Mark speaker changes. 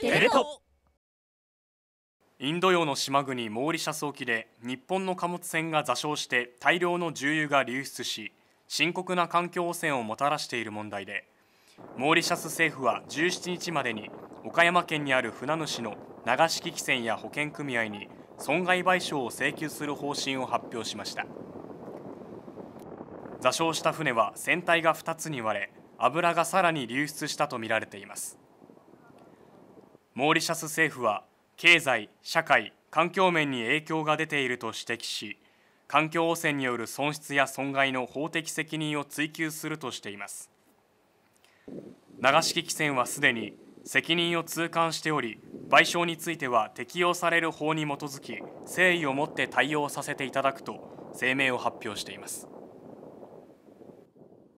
Speaker 1: テレ東
Speaker 2: インド洋の島国モーリシャス沖で日本の貨物船が座礁して大量の重油が流出し深刻な環境汚染をもたらしている問題でモーリシャス政府は17日までに岡山県にある船主の流し汽船や保険組合に損害賠償を請求する方針を発表しました座礁した船は船体が2つに割れ油がさらに流出したとみられていますモーリシャス政府は経済社会環境面に影響が出ていると指摘し環境汚染による損失や損害の法的責任を追及するとしています流し汽船はすでに責任を痛感しており賠償については適用される法に基づき誠意を持って対応させていただくと声明を発表しています